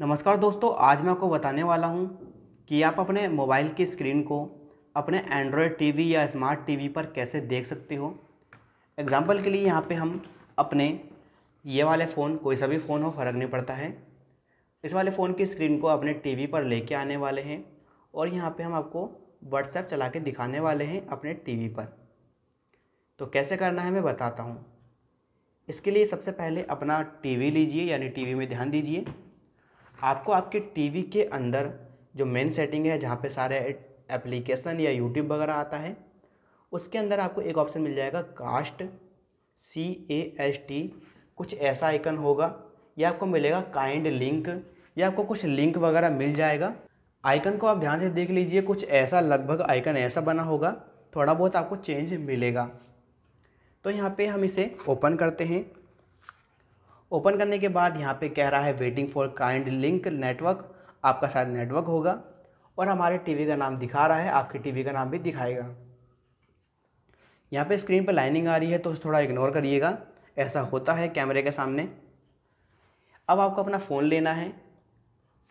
नमस्कार दोस्तों आज मैं आपको बताने वाला हूँ कि आप अपने मोबाइल की स्क्रीन को अपने एंड्रॉयड टीवी या स्मार्ट टीवी पर कैसे देख सकते हो एग्ज़ाम्पल के लिए यहाँ पे हम अपने ये वाले फ़ोन कोई सा भी फ़ोन हो फ़र्क नहीं पड़ता है इस वाले फ़ोन की स्क्रीन को अपने टीवी पर लेके आने वाले हैं और यहाँ पर हम आपको व्हाट्सएप चला के दिखाने वाले हैं अपने टी पर तो कैसे करना है मैं बताता हूँ इसके लिए सबसे पहले अपना टी लीजिए यानी टी में ध्यान दीजिए आपको आपके टीवी के अंदर जो मेन सेटिंग है जहाँ पे सारे एप्लीकेशन या यूट्यूब वगैरह आता है उसके अंदर आपको एक ऑप्शन मिल जाएगा cast C A S T कुछ ऐसा आइकन होगा या आपको मिलेगा काइंड लिंक या आपको कुछ लिंक वगैरह मिल जाएगा आइकन को आप ध्यान से देख लीजिए कुछ ऐसा लगभग आइकन ऐसा बना होगा थोड़ा बहुत आपको चेंज मिलेगा तो यहाँ पे हम इसे ओपन करते हैं ओपन करने के बाद यहाँ पे कह रहा है waiting for kind link network आपका शायद नेटवर्क होगा और हमारे टीवी का नाम दिखा रहा है आपके टीवी का नाम भी दिखाएगा यहाँ पे स्क्रीन पर लाइनिंग आ रही है तो थोड़ा इग्नोर करिएगा ऐसा होता है कैमरे के सामने अब आपको अपना फ़ोन लेना है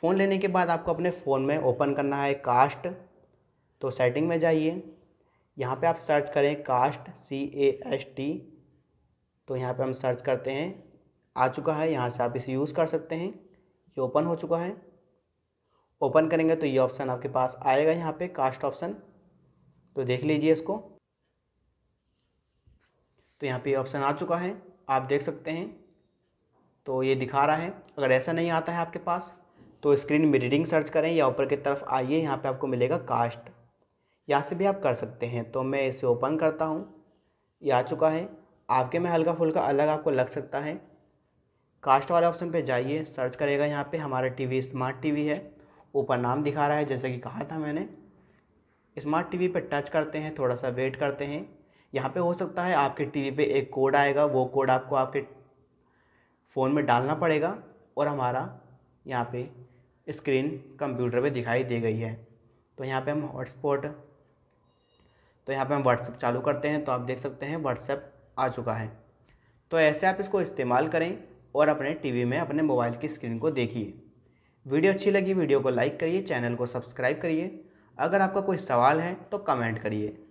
फ़ोन लेने के बाद आपको अपने फ़ोन में ओपन करना है कास्ट तो सेटिंग में जाइए यहाँ पे आप सर्च करें cast C A S T तो यहाँ पे हम सर्च करते हैं आ चुका है यहाँ से आप इसे यूज़ कर सकते हैं ये ओपन हो चुका है ओपन करेंगे तो ये ऑप्शन आपके पास आएगा यहाँ पे कास्ट ऑप्शन तो देख लीजिए इसको तो यहाँ पे ये ऑप्शन आ चुका है आप देख सकते हैं तो ये दिखा रहा है अगर ऐसा नहीं आता है आपके पास तो स्क्रीन में रीडिंग सर्च करें या ऊपर की तरफ आइए यहाँ पे आपको मिलेगा कास्ट यहाँ से भी आप कर सकते हैं तो मैं इसे ओपन करता हूँ ये आ चुका है आपके में हल्का फुल्का अलग आपको लग सकता है कास्ट वाले ऑप्शन पे जाइए सर्च करेगा यहाँ पे हमारा टीवी स्मार्ट टीवी है ऊपर नाम दिखा रहा है जैसे कि कहा था मैंने स्मार्ट टीवी पे टच करते हैं थोड़ा सा वेट करते हैं यहाँ पे हो सकता है आपके टीवी पे एक कोड आएगा वो कोड आपको आपके फ़ोन में डालना पड़ेगा और हमारा यहाँ पे स्क्रीन कंप्यूटर पे दिखाई दे गई है तो यहाँ पे हम हॉटस्पॉट तो यहाँ पे हम व्हाट्सएप चालू करते हैं तो आप देख सकते हैं व्हाट्सएप आ चुका है तो ऐसे आप इसको इस्तेमाल करें और अपने टीवी में अपने मोबाइल की स्क्रीन को देखिए वीडियो अच्छी लगी वीडियो को लाइक करिए चैनल को सब्सक्राइब करिए अगर आपका कोई सवाल है तो कमेंट करिए